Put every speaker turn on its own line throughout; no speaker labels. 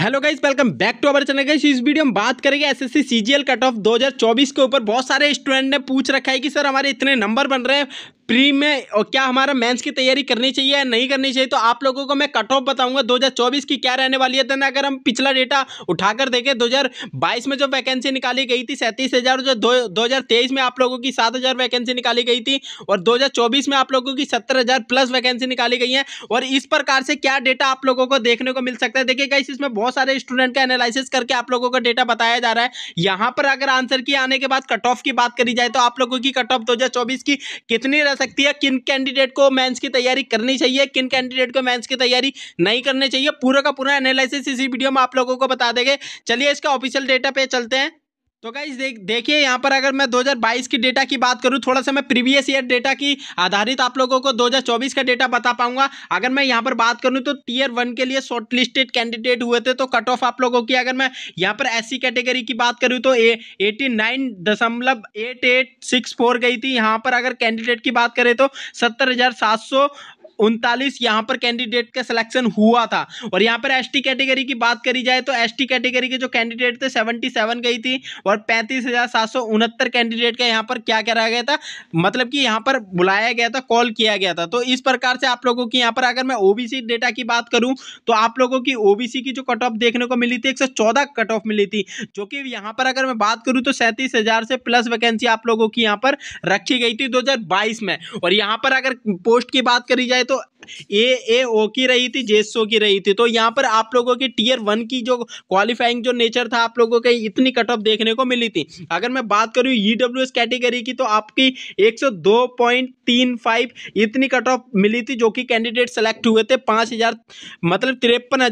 hello guys welcome back to our channel guys इस video में बात करेंगे एसएससी सीजीएल कट ऑफ 2024 के ऊपर बहुत सारे स्टूडेंट ने पूछ रखा है कि सर हमारे इतने नंबर बन रहे हैं प्री में और क्या हमारा मेंस की तैयारी करनी चाहिए या नहीं करनी चाहिए तो आप लोगों को मैं कट ऑफ बताऊंगा 2024 की क्या रहने वाली है देन अगर हम पिछला डेटा उठाकर देखें 2022 में जो वैकेंसी निकाली गई थी सैंतीस हज़ार जो दो, तेईस में आप लोगों की सात हज़ार वैकेंसी निकाली गई थी और 2024 में आप लोगों की सत्तर हज़ार प्लस वैकेंसी निकाली गई है और इस प्रकार से क्या डेटा आप लोगों को देखने को मिल सकता है देखिए गाइस इसमें बहुत सारे स्टूडेंट का एनालिसिस करके आप लोगों का डेटा बताया जा रहा है यहाँ पर अगर आंसर की आने के बाद कट ऑफ की बात करी जाए तो आप लोगों की कट ऑफ दो की कितनी सकती है किन कैंडिडेट को मेंस की तैयारी करनी चाहिए किन कैंडिडेट को मेंस की तैयारी नहीं करनी चाहिए पूरा का पूरा एनालिसिस इसी वीडियो में आप लोगों को बता देंगे चलिए इसका ऑफिशियल डेटा पे चलते हैं तो गाइज देख देखिए यहाँ पर अगर मैं 2022 की डेटा की बात करूँ थोड़ा सा मैं प्रीवियस ईयर डेटा की आधारित आप लोगों को 2024 का डेटा बता पाऊंगा अगर मैं यहाँ पर बात करूँ तो टीयर वन के लिए शॉर्टलिस्टेड कैंडिडेट हुए थे तो कट ऑफ आप लोगों की अगर मैं यहाँ पर एससी कैटेगरी की बात करूँ तो एटी नाइन दशमलव एट एट सिक्स फोर गई थी यहाँ पर अगर कैंडिडेट की बात करें तो सत्तर हज़ार सात सौ उनतालीस यहाँ पर कैंडिडेट का सिलेक्शन हुआ था और यहाँ पर एसटी कैटेगरी की बात करी जाए तो एसटी कैटेगरी के जो कैंडिडेट थे सेवेंटी सेवन गई थी और पैंतीस हज़ार सात सौ उनहत्तर कैंडिडेट का यहाँ पर क्या कराया गया था मतलब कि यहाँ पर बुलाया गया था कॉल किया गया था तो इस प्रकार से आप लोगों की यहाँ पर अगर मैं ओबीसी डेटा की बात करूँ तो आप लोगों की ओबीसी की जो कट ऑफ देखने को मिली थी एक कट ऑफ मिली थी जो कि यहाँ पर अगर मैं बात करूँ तो सैंतीस से प्लस वैकेंसी आप लोगों की यहाँ पर रखी गई थी दो में और यहाँ पर अगर पोस्ट की बात करी जाए तो ए ए ओ की रही थी जे सो की रही थी तो यहाँ पर आप लोगों की टीयर वन की जो क्वालिफाइंग जो नेचर था आप लोगों के इतनी कट ऑफ देखने को मिली थी अगर मैं बात करूँ ई डब्ल्यू एस कैटेगरी की तो आपकी 102.35 इतनी कट ऑफ मिली थी जो कि कैंडिडेट सेलेक्ट हुए थे पाँच हजार मतलब तिरपन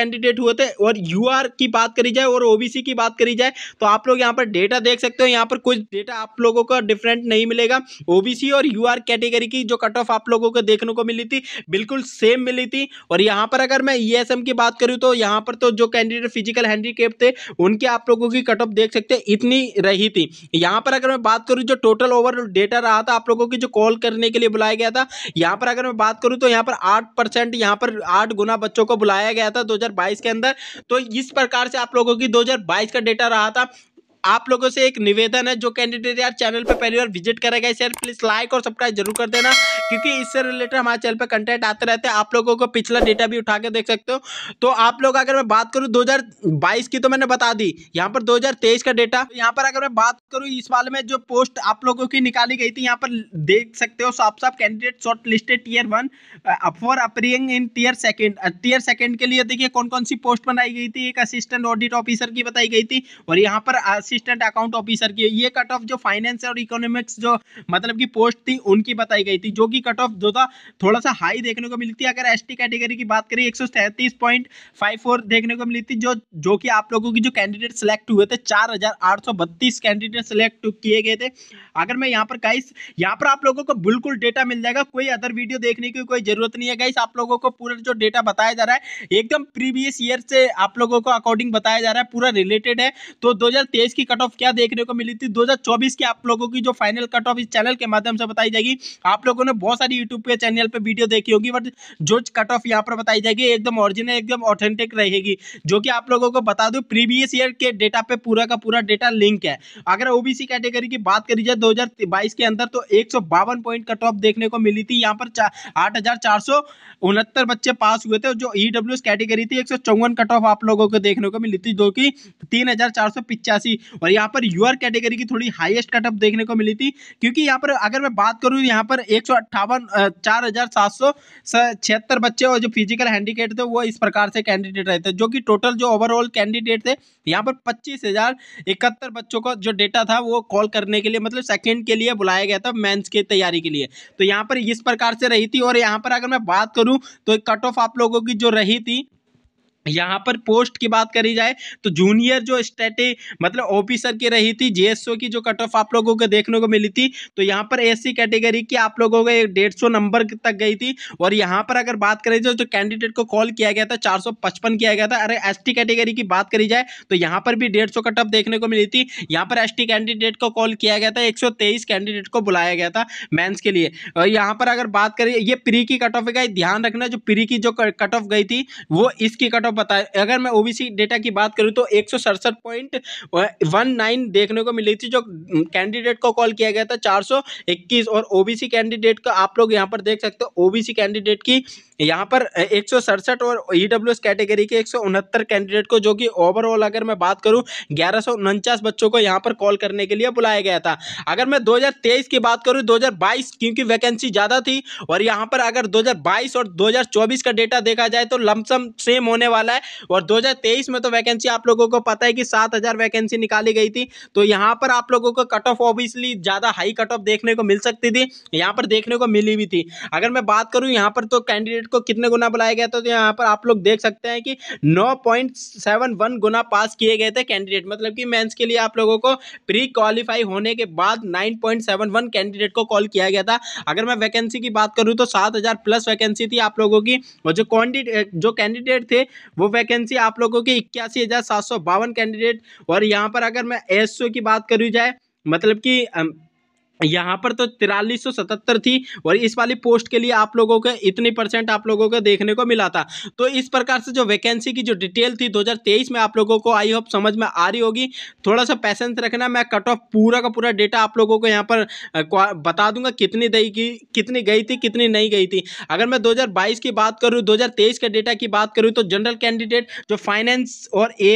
कैंडिडेट हुए थे और यू की बात करी जाए और ओबीसी की बात करी जाए तो आप लोग यहाँ पर डेटा देख सकते हो यहाँ पर कुछ डेटा आप लोगों का डिफरेंट नहीं मिलेगा ओबीसी और यू कैटेगरी की जो कट ऑफ आप लोगों को देखने को मिली थी बिल्कुल सेम मिली थी और यहाँ पर अगर मैं ई e की बात करूँ तो यहाँ पर तो जो कैंडिडेट फिजिकल हैंडीकेप थे उनके आप लोगों की कट ऑफ देख सकते हैं इतनी रही थी यहाँ पर अगर मैं बात करूँ जो टोटल ओवर डेटा रहा था आप लोगों की जो कॉल करने के लिए बुलाया गया था यहाँ पर अगर मैं बात करूँ तो यहाँ पर आठ परसेंट यहाँ पर आठ गुना बच्चों को बुलाया गया था 2022 के अंदर तो इस प्रकार से आप लोगों की 2022 का डेटा रहा था आप लोगों से एक निवेदन है जो कैंडिडेट यार चैनल पर पहली बार विजिट करेगा इसे प्लीज़ लाइक और सब्सक्राइब जरूर कर देना क्योंकि इससे रिलेटेड हमारे चैनल पर कंटेंट आते रहते हैं आप लोगों को पिछला डेटा भी उठा के देख सकते हो तो आप लोग अगर मैं बात करूँ दो की तो मैंने बता दी यहाँ पर दो का डेटा यहाँ पर अगर मैं बात करूँ इस वाले में जो पोस्ट आप लोगों की निकाली गई थी यहाँ पर देख सकते हो साफ साफ candidate shortlisted tier one for appearing in tier second tier second के लिए देखिए कौन कौन सी पोस्ट बनाई गई थी एक असिस्टेंट ऑडिट ऑफिसर की बताई गई थी और यहाँ पर असिस्टेंट अकाउंट ऑफिसर की ये कट ऑफ जो फाइनेंस और इकोनॉमिक्स जो मतलब की पोस्ट थी उनकी बताई गई थी जो कि कट ऑफ जो था थोड़ा सा हाई देखने को मिलती थी अगर एस कैटेगरी की बात करें एक देखने को मिली थी जो जो कि आप लोगों की जो कैंडिडेट सिलेक्ट हुए थे चार कैंडिडेट सिलेक्ट किए गए थे अगर मैं यहाँ पर गाइस यहाँ पर आप लोगों को बिल्कुल डेटा मिल जाएगा कोई अदर वीडियो देखने की कोई जरूरत नहीं है गाइस आप लोगों को पूरा जो डेटा बताया जा रहा है एकदम प्रीवियस ईयर से आप लोगों को अकॉर्डिंग बताया जा रहा है पूरा रिलेटेड है तो 2023 की की कट ऑफ क्या देखने को मिली थी 2024 की आप लोगों की जो फाइनल कट ऑफ इस चैनल के माध्यम से बताई जाएगी आप लोगों ने बहुत सारी यूट्यूब के चैनल पर वीडियो देखी होगी बट जो कट ऑफ यहाँ पर बताई जाएगी एकदम ऑरिजिनल एकदम ऑथेंटिक रहेगी जो कि आप लोगों को बता दू प्रीवियस ईयर के डेटा पे पूरा का पूरा डेटा लिंक है अगर ओबीसी कैटेगरी की बात करी जाए दो के अंदर तो एक पॉइंट कट ऑफ देखने को मिली थी यहाँ पर आठ बच्चे पास हुए थे जो ईडब्ल्यू e कैटेगरी थी एक कट ऑफ आप लोगों को देखने को मिली थी जो कि तीन पिचासी और यहाँ पर यूर कैटेगरी की थोड़ी कट कटअप देखने को मिली थी क्योंकि यहाँ पर अगर मैं बात करूँ यहाँ पर एक सौ अट्ठावन चार हज़ार सात सौ छिहत्तर बच्चे और जो फिजिकल हैंडीकेट थे वो इस प्रकार से कैंडिडेट रहे थे जो कि टोटल जो ओवरऑल कैंडिडेट थे यहाँ पर पच्चीस हज़ार इकहत्तर बच्चों का जो डेटा था वो कॉल करने के लिए मतलब सेकेंड के लिए बुलाया गया था मेन्स की तैयारी के लिए तो यहाँ पर इस प्रकार से रही थी और यहाँ पर अगर मैं बात करूँ तो कट ऑफ आप लोगों की जो रही थी यहाँ पर पोस्ट की बात करी जाए तो जूनियर जो स्टेटे मतलब ऑफिसर की रही थी जेएसओ की जो कट ऑफ आप लोगों को देखने को मिली थी तो यहाँ पर एससी कैटेगरी की आप लोगों को डेढ़ सौ नंबर तक गई थी और यहाँ पर अगर बात करी जाए तो कैंडिडेट को कॉल किया गया था चार सौ पचपन किया गया था अरे एस कैटेगरी की बात करी जाए तो यहाँ पर भी डेढ़ सौ कट ऑफ देखने को मिली थी यहाँ पर एस कैंडिडेट को कॉल किया गया था एक कैंडिडेट को बुलाया गया था मैंस के लिए और यहाँ पर अगर बात करें ये प्री की कट ऑफ गई ध्यान रखना जो प्री की जो कट ऑफ गई थी वो इसकी कट ऑफ बता अगर मैं ओबीसी डेटा की बात करूँ तो एक पॉइंट वन नाइन देखने को मिली थी जो कैंडिडेट को कॉल किया गया था चार सौ इक्कीस और ओबीसी कैंडिडेट का आप लोग यहाँ पर देख सकते हो ओबीसी कैंडिडेट की यहाँ पर एक सौ सड़सठ और ई डब्ल्यू एस कैटेगरी के एक सौ उनहत्तर कैंडिडेट को जो कि ओवरऑल अगर मैं बात करूँ ग्यारह सौ उनचास बच्चों को यहाँ पर कॉल करने के लिए बुलाया गया था अगर मैं दो हज़ार तेईस की बात करूँ दो हज़ार बाईस क्योंकि वैकेंसी ज़्यादा थी और यहाँ पर अगर दो हज़ार बाईस और दो हज़ार चौबीस का डेटा देखा जाए तो लमसम सेम होने वाला वाला है और 2023 में तो वैकेंसी आप लोगों को पता है कि 7000 वैकेंसी निकाली गई थी तो यहाँ पर आप लोगों को कट ऑफ ऑब्वियसली ज़्यादा हाई कट ऑफ देखने को मिल सकती थी यहाँ पर देखने को मिली भी थी अगर मैं बात करूँ यहाँ पर तो कैंडिडेट को कितने गुना बुलाया गया था तो यहाँ पर आप लोग देख सकते हैं कि नौ गुना पास किए गए थे कैंडिडेट मतलब कि मेन्स के लिए आप लोगों को प्री क्वालिफाई होने के बाद नाइन कैंडिडेट को कॉल किया गया था अगर मैं वैकेंसी की बात करूँ तो सात प्लस वैकेंसी थी आप लोगों की और जो क्वान्टिट जो कैंडिडेट थे वो वैकेंसी आप लोगों की इक्यासी हज़ार सात सौ बावन कैंडिडेट और यहाँ पर अगर मैं एस की बात करी जाए मतलब कि यहाँ पर तो तिरालीस सौ सतहत्तर थी और इस वाली पोस्ट के लिए आप लोगों को इतने परसेंट आप लोगों को देखने को मिला था तो इस प्रकार से जो वैकेंसी की जो डिटेल थी 2023 में आप लोगों को आई होप समझ में आ रही होगी थोड़ा सा पैसेंस रखना मैं कट ऑफ पूरा का पूरा डेटा आप लोगों को यहाँ पर बता दूंगा कितनी दई की कितनी गई थी कितनी नहीं गई थी अगर मैं दो की बात करूँ दो के डेटा की बात करूँ तो जनरल कैंडिडेट जो फाइनेंस और ए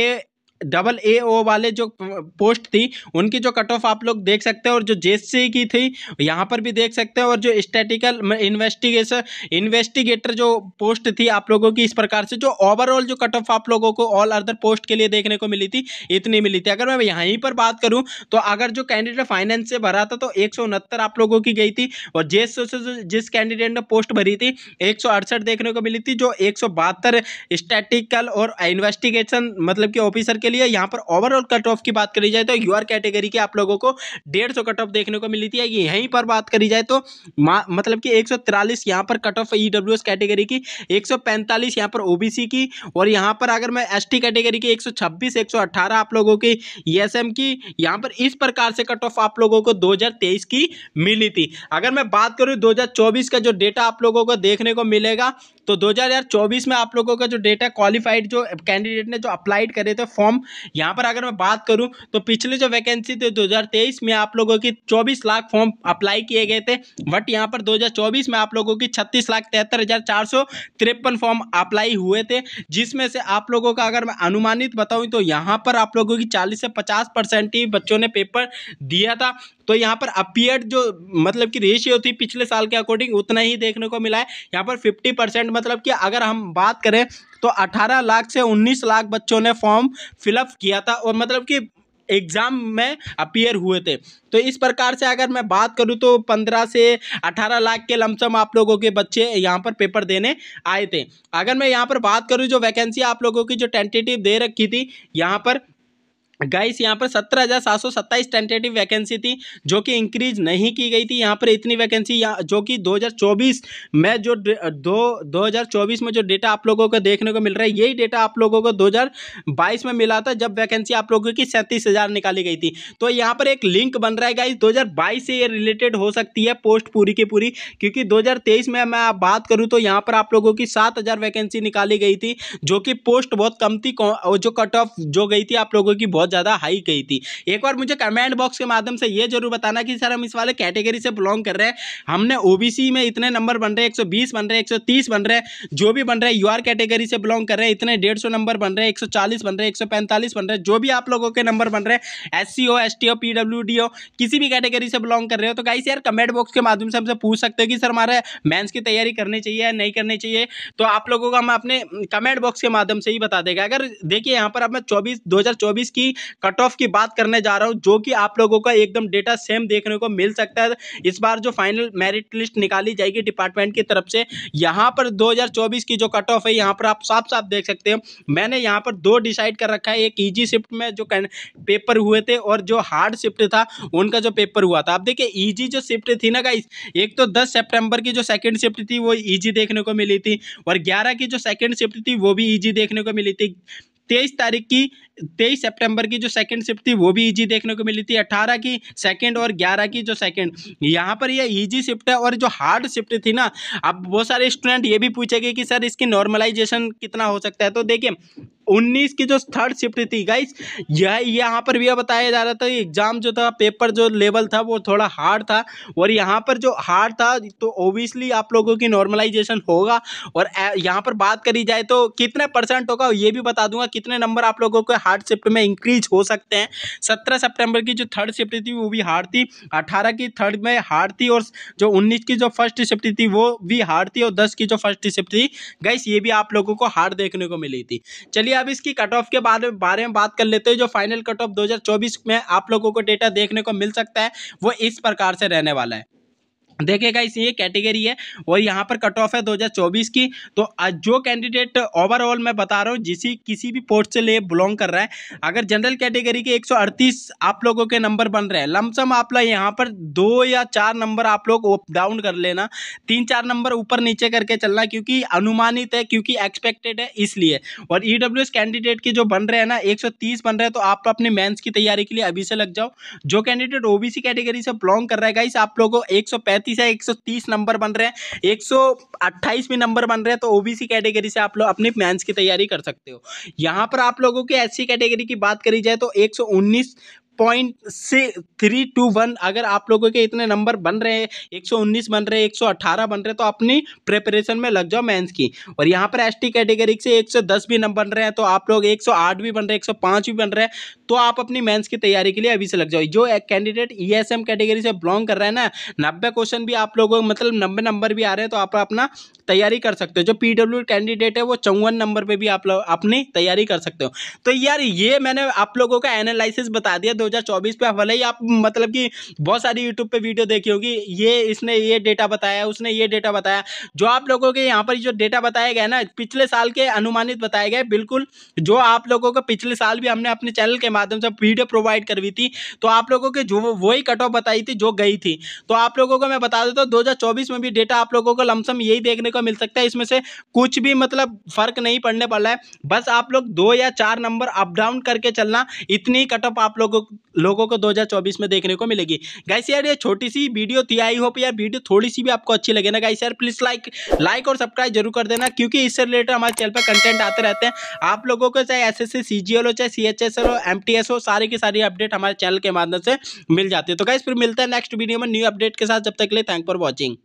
डबल ए ओ वाले जो पोस्ट थी उनकी जो कट ऑफ आप लोग देख सकते हैं और जो जे की थी यहाँ पर भी देख सकते हैं और जो स्टैटिकल इन्वेस्टिगेशन इन्वेस्टिगेटर जो पोस्ट थी आप लोगों की इस प्रकार से जो ओवरऑल जो कट ऑफ आप लोगों को ऑल अदर पोस्ट के लिए देखने को मिली थी इतनी मिली थी अगर मैं यहीं पर बात करूँ तो अगर जो कैंडिडेट फाइनेंस से भरा था तो एक आप लोगों की गई थी और जे से जिस कैंडिडेट ने पोस्ट भरी थी एक देखने को मिली थी जो एक स्टैटिकल और इन्वेस्टिगेशन मतलब कि ऑफिसर के लिए यहाँ पर ओवरऑल कट ऑफ की बात करी जाए तो यूआर कैटेगरी के आप लोगों को डेढ़ कट ऑफ देखने को मिली थी यहीं पर बात करी जाए तो मतलब कि एक सौ पर कट ऑफ ई कैटेगरी की एक सौ पर ओबीसी की और यहाँ पर अगर मैं एस कैटेगरी की एक सौ आप लोगों की ईएसएम e की यहाँ पर इस प्रकार से कट ऑफ आप लोगों को 2023 की मिली थी अगर मैं बात करूँ 2024 का जो डेटा आप लोगों को देखने को मिलेगा तो 2024 में आप लोगों का जो डेटा क्वालिफाइड जो कैंडिडेट ने जो अप्लाइड करे थे फॉर्म कम यहाँ पर अगर मैं बात करूँ तो पिछले जो वैकेंसी थी दो में आप लोगों की चौबीस लाख फॉर्म अप्लाई किए गए थे बट यहाँ पर दो में आप लोगों की छत्तीस लाख तिहत्तर हज़ार चार सौ तिरपन फॉर्म अप्लाई हुए थे जिसमें से आप लोगों का अगर मैं अनुमानित बताऊँ तो यहाँ पर आप लोगों की चालीस से पचास परसेंट ही बच्चों ने पेपर दिया था तो यहाँ पर अपियर जो मतलब कि रेशियो थी पिछले साल के अकॉर्डिंग उतना ही देखने को मिला है यहाँ पर फिफ्टी परसेंट मतलब कि अगर हम बात करें तो 18 लाख से 19 लाख बच्चों ने फॉर्म फिलअप किया था और मतलब कि एग्ज़ाम में अपियर हुए थे तो इस प्रकार से अगर मैं बात करूँ तो पंद्रह से अठारह लाख के लमसम आप लोगों के बच्चे यहाँ पर पेपर देने आए थे अगर मैं यहाँ पर बात करूँ जो वैकेंसी आप लोगों की जो टेंटेटिव दे रखी थी यहाँ पर गाइस यहाँ पर सत्रह हज़ार सात सौ सत्ताईस टेंटेटिव वैकेंसी थी जो कि इंक्रीज नहीं की गई थी यहाँ पर इतनी वैकेंसी जो कि 2024 में जो दो 2024 में जो डेटा आप लोगों को देखने को मिल रहा है यही डेटा आप लोगों को 2022 में मिला था जब वैकेंसी आप लोगों की सैंतीस हज़ार निकाली गई थी तो यहाँ पर एक लिंक बन रहा है गाइस दो से ये रिलेटेड हो सकती है पोस्ट पूरी की पूरी क्योंकि दो में मैं बात करूँ तो यहाँ पर आप लोगों की सात वैकेंसी निकाली गई थी जो कि पोस्ट बहुत कम थी जो कट ऑफ जो गई थी आप लोगों की बहुत बहुत ज़्यादा हाई गई थी एक बार मुझे कमेंट बॉक्स के माध्यम से ये जरूर बताना कि सर हम इस वाले कैटेगरी से बिलोंग कर रहे हैं हमने ओबीसी में इतने नंबर बन रहे हैं बन रहे हैं बन रहे हैं जो भी बन रहे हैं आर कैटेगरी से बिलोंग कर रहे हैं इतने सौ नंबर बन रहे हैं चालीस बन रहे हैं पैंतालीस बन रहे जो भी आप लोगों के नंबर बन रहे हैं S C O S T O P D किसी भी कैटेगरी से बिलोंग कर रहे हो तो गाइस यार कमेंट बॉक्स के माध्यम से हमसे पूछ सकते हो कि सर हमारे मेंस की तैयारी करनी चाहिए या नहीं करनी चाहिए तो आप लोगों को हम अपने कमेंट बॉक्स के माध्यम से ही बता देगा अगर देखिए यहाँ पर अब मैं चौबीस दो की कट ऑफ की बात करने जा रहा हूँ जो कि आप लोगों का एकदम डेटा सेम देखने को मिल सकता है इस बार जो फाइनल मेरिट लिस्ट निकाली जाएगी डिपार्टमेंट की तरफ से यहाँ पर 2024 की जो कट ऑफ है यहाँ पर आप साफ साफ देख सकते हो मैंने यहाँ पर दो डिसाइड कर रखा है एक ईजी शिफ्ट में जो पेपर हुए थे और जो हार्ड शिफ्ट था उनका जो पेपर हुआ था आप देखिए ईजी जो शिफ्ट थी ना गाइस एक तो दस सेप्टेम्बर की जो सेकेंड शिफ्ट थी वो ईजी देखने को मिली थी और ग्यारह की जो सेकेंड शिफ्ट थी वो भी ईजी देखने को मिली थी तेईस तारीख की तेईस सितंबर की जो सेकंड शिफ्ट थी वो भी इजी e देखने को मिली थी अट्ठारह की सेकंड और ग्यारह की जो सेकंड यहाँ पर ये इजी e शिफ्ट है और जो हार्ड शिफ्ट थी ना अब बहुत सारे स्टूडेंट ये भी पूछेंगे कि सर इसकी नॉर्मलाइजेशन कितना हो सकता है तो देखिए 19 की जो थर्ड शिफ्ट थी गाइस यह यहाँ पर भी बताया जा रहा था एग्जाम जो था पेपर जो लेवल था वो थोड़ा हार्ड था और यहाँ पर जो हार्ड था तो ओबियसली आप लोगों की नॉर्मलाइजेशन होगा और यहाँ पर बात करी जाए तो कितने परसेंट होगा ये भी बता दूंगा कितने नंबर आप लोगों को हार्ड शिफ्ट में इंक्रीज हो सकते हैं सत्रह सेप्टेम्बर की जो थर्ड शिफ्ट थी वो भी हार्ड थी अठारह की थर्ड में हार्ड थी और जो उन्नीस की जो फर्स्ट शिफ्ट थी वो भी हार्ड थी और दस की जो फर्स्ट शिफ्ट थी गैस ये भी आप लोगों को हार्ड देखने को मिली थी चलिए अब इसकी कट ऑफ के बारे बारे में बात कर लेते हैं जो फाइनल कट ऑफ दो में आप लोगों को डेटा देखने को मिल सकता है वो इस प्रकार से रहने वाला है देखिए इस ये कैटेगरी है और यहाँ पर कट ऑफ है 2024 की तो जो कैंडिडेट ओवरऑल मैं बता रहा हूँ जिसी किसी भी पोस्ट से ले बिलोंग कर रहा है अगर जनरल कैटेगरी के 138 आप लोगों के नंबर बन रहे हैं लमसम आप लोग यहाँ पर दो या चार नंबर आप लोग डाउन कर लेना तीन चार नंबर ऊपर नीचे करके चलना क्योंकि अनुमानित है क्योंकि एक्सपेक्टेड है इसलिए और ई e कैंडिडेट के जो बन रहे हैं ना एक बन रहे हैं तो आप अपने मेन्स की तैयारी के लिए अभी से लग जाओ जो कैंडिडेट ओ कैटेगरी से बिलोंग कर रहा है आप लोगों को एक पैंतीस है एक सौ तीस नंबर बन रहे हैं एक सौ में नंबर बन रहे हैं तो ओबीसी कैटेगरी से आप लोग अपनी मैंस की तैयारी कर सकते हो यहाँ पर आप लोगों की सी कैटेगरी की बात करी जाए तो एक सौ उन्नीस पॉइंट से थ्री टू वन अगर आप लोगों के इतने नंबर बन रहे हैं एक सौ उन्नीस बन रहे हैं एक सौ अट्ठारह बन रहे हैं तो अपनी प्रेपरेशन में लग जाओ मेंस की और यहाँ पर एसटी कैटेगरी से एक सौ दस भी नंबर बन रहे हैं तो आप लोग एक सौ आठ भी बन रहे हैं एक सौ पाँच भी बन रहे हैं तो आप अपनी मेंस की तैयारी के लिए अभी से लग जाओ जो candidate E S M category से बिलोंग कर रहे हैं ना नब्बे क्वेश्चन भी आप लोगों मतलब नब्बे नंबर भी आ रहे हैं तो आप अपना तैयारी कर सकते हो जो पी डब्ल्यू कैंडिडेट है वो चौवन नंबर पर भी आप लोग अपनी तैयारी कर सकते हो तो यार ये मैंने आप लोगों का एनालिसिस बता दिया दो 2024 पे भले ही आप मतलब कि बहुत सारी यूट्यूब पे वीडियो देखी होगी ये इसने ये डेटा बताया उसने ये डेटा बताया जो आप लोगों के यहाँ पर जो डेटा बताया गया ना पिछले साल के अनुमानित बताए गए बिल्कुल जो आप लोगों को पिछले साल भी हमने अपने चैनल के माध्यम से वीडियो प्रोवाइड करवी थी तो आप लोगों के जो वही कट ऑफ बताई थी जो गई थी तो आप लोगों को मैं बता देता हूँ दो में भी डेटा आप लोगों को लमसम यही देखने को मिल सकता है इसमें से कुछ भी मतलब फर्क नहीं पड़ने वाला है बस आप लोग दो या चार नंबर अप डाउन करके चलना इतनी कट ऑफ आप लोगों लोगों को 2024 में देखने को मिलेगी गाइस यार ये छोटी सी वीडियो थी आई होप यार वीडियो थोड़ी सी भी आपको अच्छी लगे ना गाइस यार प्लीज़ लाइक लाइक और सब्सक्राइब जरूर कर देना क्योंकि इससे रिलेटेड हमारे चैनल पर कंटेंट आते रहते हैं आप लोगों को चाहे S S C G L हो चाहे सी एच एस एल हो एम टी एस हो सारी की सारी अपडेट हमारे चैनल के माध्यम से मिल जाती है तो गाइस फिर मिलता है नेक्स्ट वीडियो में न्यू अपडेट के साथ जब तक के लिए थैंक फॉर वॉचिंग